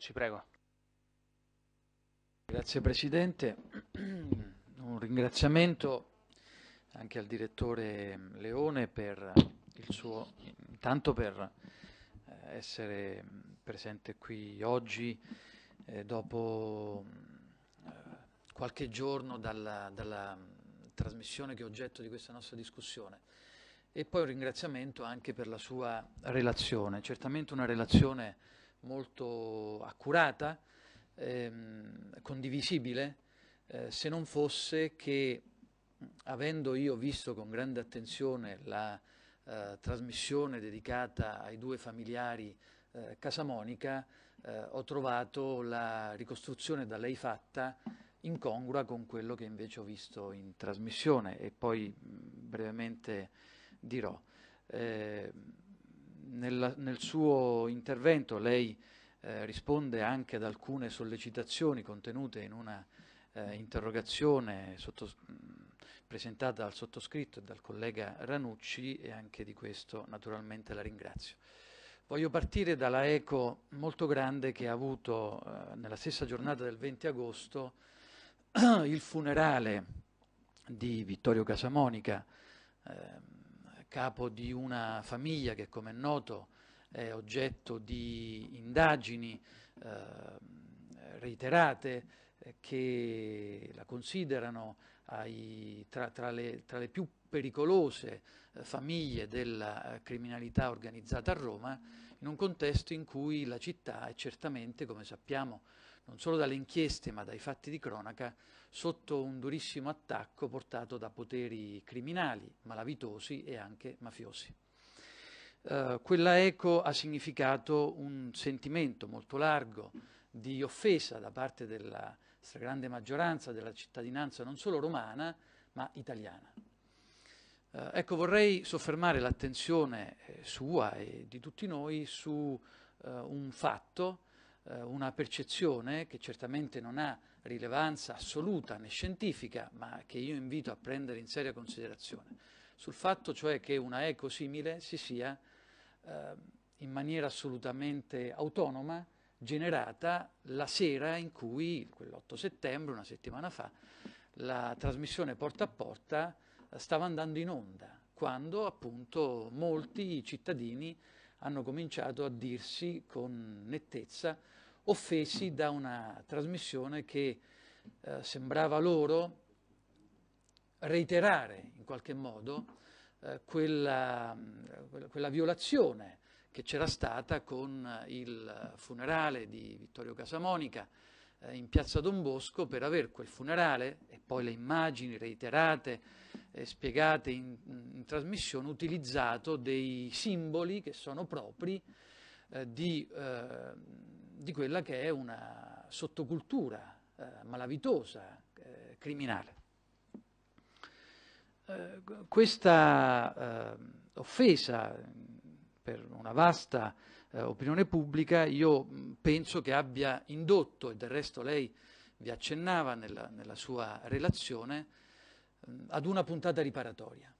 Ci prego. Grazie Presidente, un ringraziamento anche al direttore Leone per il suo, intanto per eh, essere presente qui oggi eh, dopo eh, qualche giorno dalla, dalla, trasmissione che è oggetto di questa nostra discussione e poi un ringraziamento anche per la sua relazione, certamente una relazione molto accurata, ehm, condivisibile, eh, se non fosse che avendo io visto con grande attenzione la eh, trasmissione dedicata ai due familiari eh, Casamonica, eh, ho trovato la ricostruzione da lei fatta incongrua con quello che invece ho visto in trasmissione e poi mh, mm, brevemente dirò. Eh, nel, nel suo intervento lei eh, risponde anche ad alcune sollecitazioni contenute in una eh, interrogazione sotto, mm, presentata dal sottoscritto e dal collega Ranucci e anche di questo naturalmente la ringrazio. Voglio partire dalla eco molto grande che ha avuto eh, nella stessa giornata del 20 agosto il funerale di Vittorio Casamonica, ehm, capo di una famiglia che come è noto è oggetto di indagini ehm, eh, reiterate che la considerano ai, tra, tra, le, tra, le, più pericolose eh, famiglie della eh, criminalità organizzata a Roma, in un contesto in cui la città è certamente, come sappiamo, non solo dalle inchieste ma dai fatti di cronaca, sotto un durissimo attacco portato da poteri criminali, malavitosi e anche mafiosi. Uh, quella eco ha significato un sentimento molto largo di offesa da parte della stragrande maggioranza della cittadinanza non solo romana ma italiana. Uh, ecco, vorrei soffermare l'attenzione eh, sua e di tutti noi su uh, un fatto eh, una percezione che certamente non ha rilevanza assoluta né scientifica, ma che io invito a prendere in seria considerazione, sul fatto cioè che una eco simile si sia eh, in maniera assolutamente autonoma generata la sera in cui, quell'8 settembre, una settimana fa, la trasmissione porta a porta eh, stava andando in onda, quando appunto molti cittadini hanno cominciato a dirsi con nettezza offesi da una trasmissione che eh, sembrava loro reiterare in qualche modo eh, quella, quella, violazione che c'era stata con il funerale di Vittorio Casamonica eh, in piazza Don Bosco per aver quel funerale e poi le immagini reiterate e spiegate in, in trasmissione utilizzato dei simboli che sono propri eh, di, eh, di, quella che è una sottocultura eh, malavitosa, eh, criminale. questa offesa mm, per una vasta opinione pubblica io mm, penso che abbia indotto, e del resto lei vi accennava nella, nella sua relazione, mm, ad una puntata riparatoria.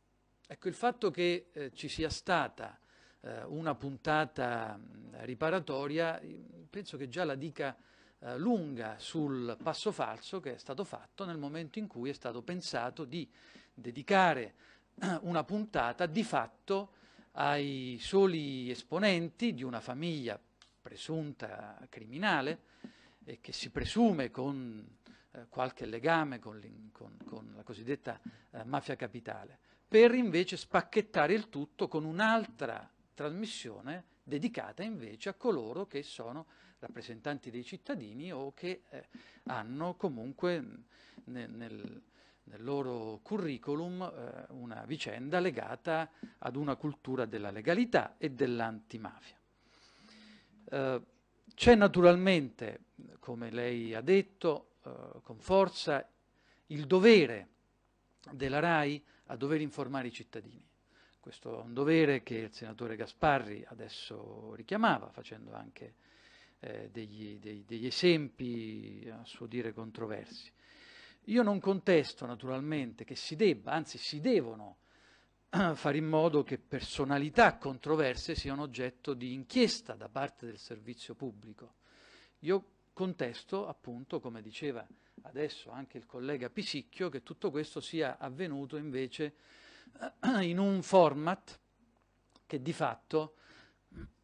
Ecco, il fatto che eh, ci sia stata eh, una puntata mm, riparatoria, mm, penso che già la dica eh, lunga sul passo falso che è stato fatto nel momento in cui è stato pensato di dedicare eh, una puntata di fatto ai soli esponenti di una famiglia presunta criminale e che si presume con eh, qualche legame con, con, con la cosiddetta eh, mafia capitale, per invece spacchettare il tutto con un'altra trasmissione dedicata invece a coloro che sono rappresentanti dei cittadini o che eh, hanno comunque nel, nel, nel loro curriculum eh, una vicenda legata ad una cultura della legalità e dell'antimafia. Eh, c'è naturalmente, come lei ha detto eh, con forza, il dovere della RAI a dover informare i cittadini questo dovere che il senatore Gasparri adesso richiamava, facendo anche eh, degli, dei, degli esempi eh, a suo dire controversi. Io non contesto naturalmente che si debba, anzi si devono fare in modo che personalità controverse siano oggetto di inchiesta da parte del servizio pubblico. Io contesto, appunto, come diceva adesso anche il collega Pisicchio, che tutto questo sia avvenuto invece in un format che di fatto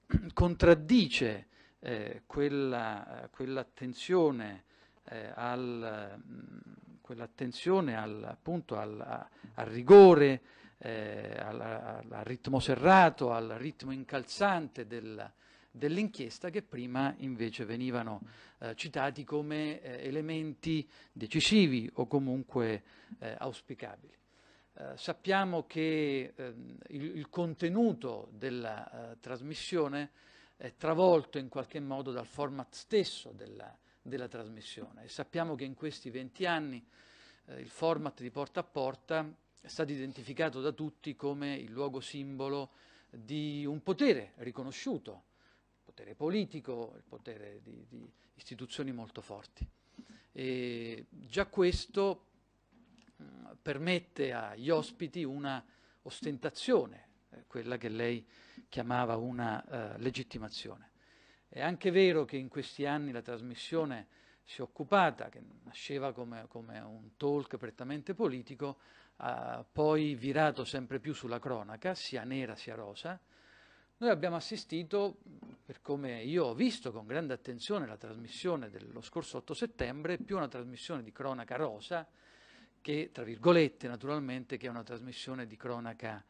contraddice eh, quella, quell'attenzione, eh, al, mm, quell'attenzione al, appunto al, al rigore, eh, al, al, ritmo serrato, al ritmo incalzante del, dell'inchiesta che prima invece venivano eh, citati come eh, elementi decisivi o comunque eh, auspicabili. Eh, sappiamo che ehm, il, il, contenuto della eh, trasmissione è travolto in qualche modo dal format stesso della, della trasmissione e sappiamo che in questi 20 anni eh, il format di porta a porta è stato identificato da tutti come il luogo simbolo di un potere riconosciuto, il potere politico, il potere di, di istituzioni molto forti. E già questo Mm, permette agli ospiti una ostentazione, eh, quella che lei chiamava una eh, legittimazione. È anche vero che in questi anni la trasmissione si è occupata, che nasceva come, come un talk prettamente politico, ha poi virato sempre più sulla cronaca, sia nera sia rosa, noi abbiamo assistito, per come io ho visto con grande attenzione la trasmissione dello scorso 8 settembre, più una trasmissione di cronaca rosa che, tra virgolette, naturalmente, che è una trasmissione di cronaca,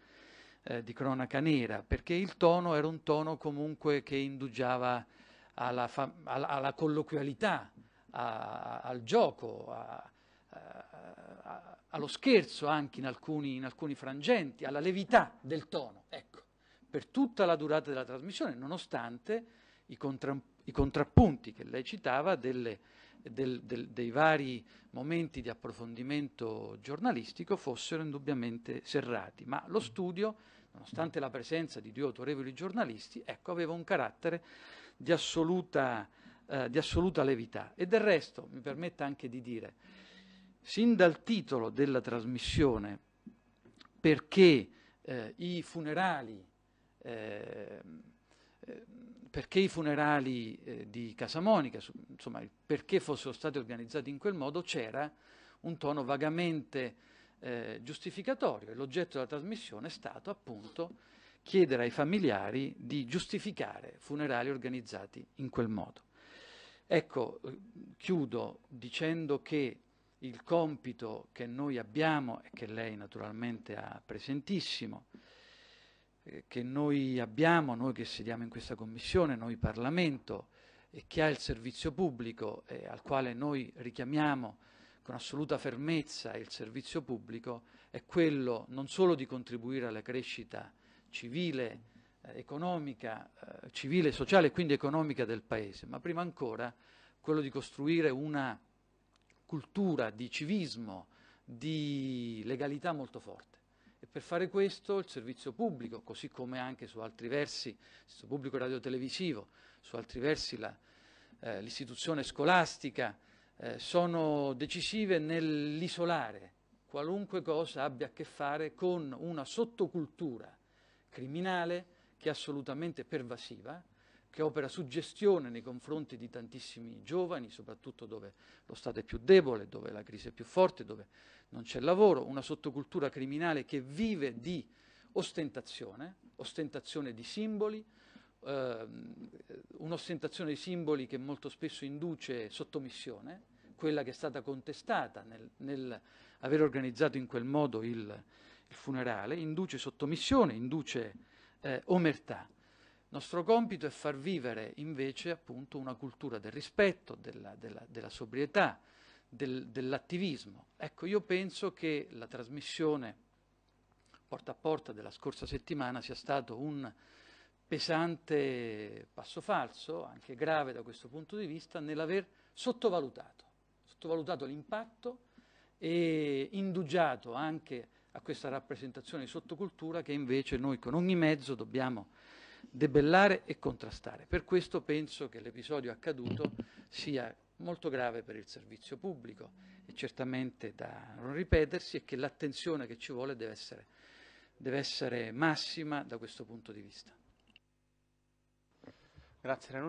eh, di cronaca nera, perché il tono era un tono comunque che indugiava alla, alla, alla colloquialità, a, al gioco, a, a, allo scherzo anche in alcuni, in alcuni frangenti, alla levità del tono, ecco, per tutta la durata della trasmissione, nonostante i, contra, i contrappunti che lei citava delle del, del, dei vari momenti di approfondimento giornalistico fossero indubbiamente serrati, ma lo studio, nonostante la presenza di due autorevoli giornalisti, ecco, aveva un carattere di assoluta, eh, di assoluta levità. E del resto, mi permetta anche di dire, sin dal titolo della trasmissione, perché eh, i funerali eh, eh perché i funerali eh, di Casamonica, su, insomma, perché fossero stati organizzati in quel modo, c'era un tono vagamente eh, giustificatorio l'oggetto della trasmissione è stato appunto chiedere ai familiari di giustificare funerali organizzati in quel modo. Ecco, eh, chiudo dicendo che il compito che noi abbiamo e che lei naturalmente ha presentissimo, eh, che noi abbiamo, noi che sediamo in questa commissione, noi Parlamento, e che ha il servizio pubblico eh, al quale noi richiamiamo con assoluta fermezza il servizio pubblico, è quello non solo di contribuire alla crescita civile, eh, economica, eh, civile, sociale e quindi economica del Paese, ma prima ancora quello di costruire una cultura di civismo, di legalità molto forte. E per fare questo il servizio pubblico, così come anche su altri versi, il servizio pubblico radiotelevisivo, su altri versi la, eh, l'istituzione scolastica, eh, sono decisive nell'isolare qualunque cosa abbia a che fare con una sottocultura criminale che è assolutamente pervasiva, che opera suggestione nei confronti di tantissimi giovani, soprattutto dove lo Stato è più debole, dove la crisi è più forte, dove non c'è lavoro, una sottocultura criminale che vive di ostentazione, ostentazione di simboli, eh, un'ostentazione di simboli che molto spesso induce sottomissione, quella che è stata contestata nel, nel aver organizzato in quel modo il, il funerale, induce sottomissione, induce eh, omertà. Il nostro compito è far vivere invece appunto una cultura del rispetto, della, della, della sobrietà, del, dell'attivismo. Ecco, io penso che la trasmissione porta a porta della scorsa settimana sia stato un pesante passo falso, anche grave da questo punto di vista, nell'aver sottovalutato, sottovalutato l'impatto e indugiato anche a questa rappresentazione di sottocultura che invece noi con ogni mezzo dobbiamo debellare e contrastare. Per questo penso che l'episodio accaduto sia molto grave per il servizio pubblico e certamente da non ripetersi e che l'attenzione che ci vuole deve essere, deve essere massima da questo punto di vista. Grazie.